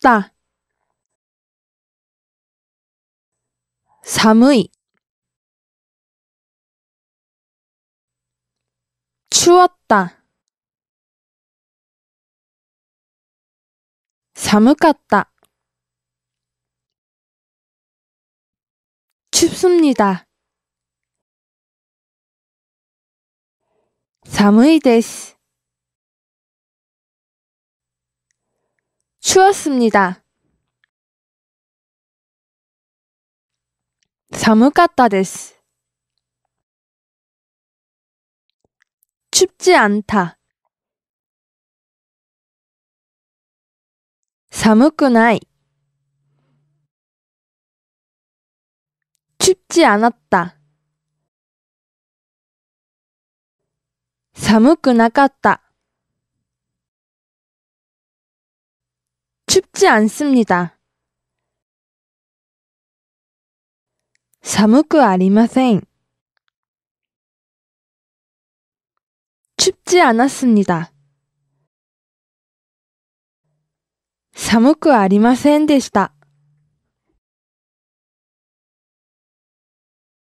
춥다. 寒い 추웠다. 寒かった. 춥습니다. 寒いです。추웠습니다寒かったです。춥지않다寒くない。춥지않았다寒くなかった。지않습니다寒くありません。춥지않았습니다寒くありませんでした。